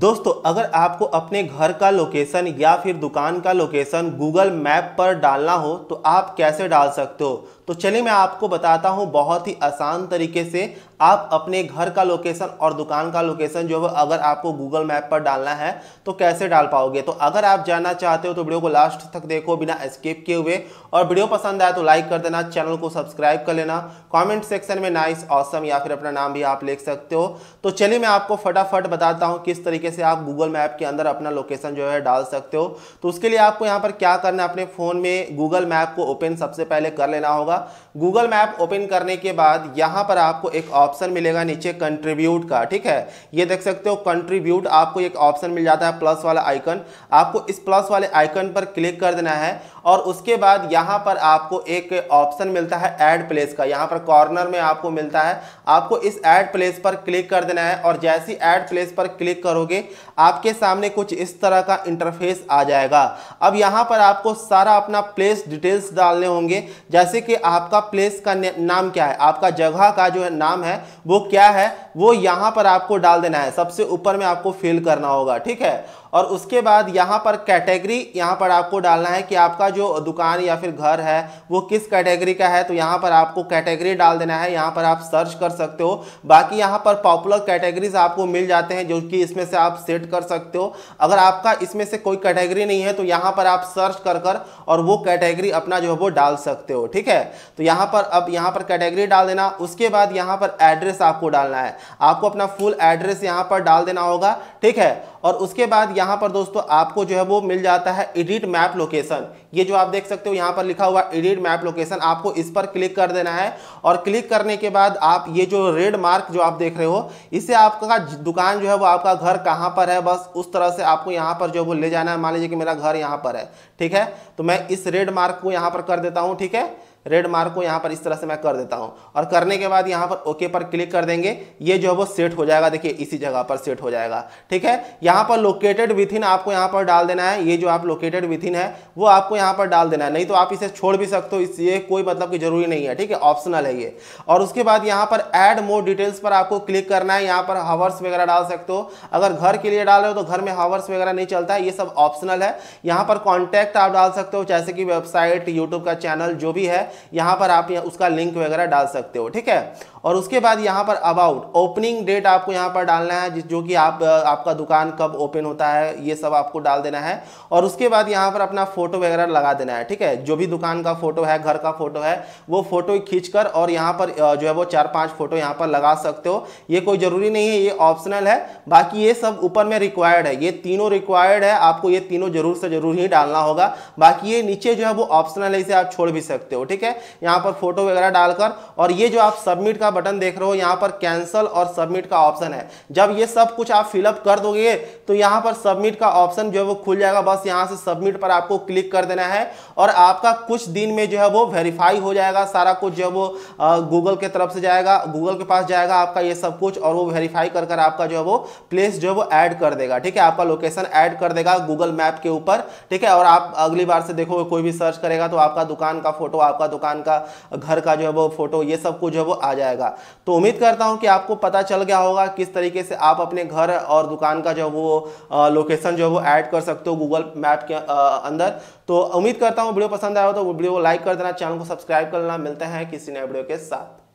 दोस्तों अगर आपको अपने घर का लोकेशन या फिर दुकान का लोकेशन गूगल मैप पर डालना हो तो आप कैसे डाल सकते हो तो चलिए मैं आपको बताता हूँ बहुत ही आसान तरीके से आप अपने घर का लोकेशन और दुकान का लोकेशन जो है अगर आपको गूगल मैप पर डालना है तो कैसे डाल पाओगे तो अगर आप जानना चाहते हो तो वीडियो को लास्ट तक देखो बिना स्किप किए हुए और वीडियो पसंद आए तो लाइक कर देना चैनल को सब्सक्राइब कर लेना कॉमेंट सेक्शन में नाइस ऑसम या फिर अपना नाम भी आप लिख सकते हो तो चलिए मैं आपको फटाफट बताता हूँ किस तरीके तरीके से आप गूगल मैप के अंदर अपना लोकेशन जो है डाल सकते हो तो उसके लिए आपको यहाँ पर क्या करना है अपने फ़ोन में गूगल मैप को ओपन सबसे पहले कर लेना होगा गूगल मैप ओपन करने के बाद यहाँ पर आपको एक ऑप्शन मिलेगा नीचे कंट्रीब्यूट का ठीक है ये देख सकते हो कंट्रीब्यूट आपको एक ऑप्शन मिल जाता है प्लस वाला आइकन आपको इस प्लस वाले आइकन पर क्लिक कर देना है और उसके बाद यहाँ पर आपको एक ऑप्शन मिलता है ऐड प्लेस का यहाँ पर कॉर्नर में आपको मिलता है आपको इस ऐड प्लेस पर क्लिक कर देना है और जैसी ऐड प्लेस पर क्लिक करोगे करोगे आपके सामने कुछ इस तरह का इंटरफेस आ जाएगा अब यहाँ पर आपको सारा अपना प्लेस डिटेल्स डालने होंगे जैसे कि आपका प्लेस का नाम क्या है आपका जगह का जो है नाम है वो क्या है वो यहाँ पर आपको डाल देना है सबसे ऊपर में आपको फिल करना होगा ठीक है और उसके बाद यहाँ पर कैटेगरी यहाँ पर आपको डालना है कि आपका जो दुकान या फिर घर है वो किस कैटेगरी का है तो यहाँ पर आपको कैटेगरी डाल देना है यहाँ पर आप सर्च कर सकते हो बाकी यहाँ पर पॉपुलर कैटेगरीज आपको मिल जाते हैं जो कि इसमें से आप सेट कर सकते हो अगर आपका इसमें से कोई कैटेगरी नहीं है तो यहाँ पर आप सर्च कर कर और वो कैटेगरी अपना जो है वो डाल सकते हो ठीक है तो यहाँ पर अब यहाँ पर कैटेगरी डाल देना उसके बाद यहाँ पर एड्रेस आपको डालना है आपको अपना फुल एड्रेस यहाँ पर डाल देना होगा ठीक है और उसके बाद यहाँ पर दोस्तों आपको जो है वो मिल जाता है एडिट मैप लोकेशन ये जो आप देख सकते हो यहाँ पर लिखा हुआ एडिट मैप लोकेशन आपको इस पर क्लिक कर देना है और क्लिक करने के बाद आप ये जो रेड मार्क जो आप देख रहे हो इससे आपका दुकान जो है वो आपका घर कहाँ पर है बस उस तरह से आपको यहाँ पर जो है वो ले जाना है मान लीजिए कि मेरा घर यहाँ पर है ठीक है तो मैं इस रेड मार्क को यहाँ पर कर देता हूँ ठीक है रेड मार्क को यहाँ पर इस तरह से मैं कर देता हूँ और करने के बाद यहाँ पर ओके पर क्लिक कर देंगे ये जो है वो सेट हो जाएगा देखिए इसी जगह पर सेट हो जाएगा ठीक है यहाँ पर लोकेटेड विथिन आपको यहाँ पर डाल देना है ये जो आप लोकेटेड विथिन है वो आपको यहाँ पर डाल देना है नहीं तो आप इसे छोड़ भी सकते हो ये कोई मतलब की जरूरी नहीं है ठीक है ऑप्शनल है ये और उसके बाद यहाँ पर एड मोर डिटेल्स पर आपको क्लिक करना है यहाँ पर हावर्स वगैरह डाल सकते हो अगर घर के लिए डाल रहे हो तो घर में हावर्स वगैरह नहीं चलता है ये सब ऑप्शनल है यहाँ पर कॉन्टैक्ट आप डाल सकते हो जैसे कि वेबसाइट यूट्यूब का चैनल जो भी है यहाँ पर आप उसका लिंक वगैरह डाल सकते हो ठीक है और उसके बाद यहाँ पर अबाउट ओपनिंग डेट आपको यहाँ पर डालना है जो कि आप आपका दुकान कब ओपन होता है ये सब आपको डाल देना है और उसके बाद यहाँ पर अपना फोटो वगैरह लगा देना है ठीक है जो भी दुकान का फोटो है घर का फोटो है वो फोटो खींच और यहाँ पर जो है वो चार पाँच फोटो यहाँ पर लगा सकते हो ये कोई ज़रूरी नहीं है ये ऑप्शनल है बाकी ये सब ऊपर में रिक्वायर्ड है ये तीनों रिक्वायर्ड है आपको ये तीनों जरूर से जरूर ही डालना होगा बाकी ये नीचे जो है वो ऑप्शनल है इसे आप छोड़ भी सकते हो ठीक है है यहाँ पर फोटो वगैरह डालकर और ये जो आप सबमिट का बटन देख रहे हो यहाँ पर कैंसिल और सबमिट का ऑप्शन है जब ये सब कुछ आप फिलअप कर दोगे तो यहाँ पर सबमिट का ऑप्शन जो है वो खुल जाएगा बस यहाँ से सबमिट पर आपको क्लिक कर देना है और आपका कुछ दिन में जो है वो वेरीफाई हो जाएगा सारा कुछ जो है वो गूगल के तरफ से जाएगा गूगल के पास जाएगा आपका ये सब कुछ और वो वेरीफाई कर कर आपका जो है वो प्लेस जो है वो ऐड कर देगा ठीक है आपका लोकेशन ऐड कर देगा गूगल मैप के ऊपर ठीक है और आप अगली बार से देखोगे कोई भी सर्च करेगा तो आपका दुकान का फोटो आपका दुकान का घर का जो है वो फोटो ये सब कुछ जो है वो आ जाएगा तो उम्मीद करता हूँ कि आपको पता चल गया होगा किस तरीके से आप अपने घर और दुकान का जो है वो लोकेशन जो है वो ऐड कर सकते हो गूगल मैप के अंदर तो उम्मीद करता हूँ वीडियो पसंद आया हो तो वीडियो को लाइक कर देना चैनल को सब्सक्राइब कर लेना मिलते हैं किसी नए वीडियो के साथ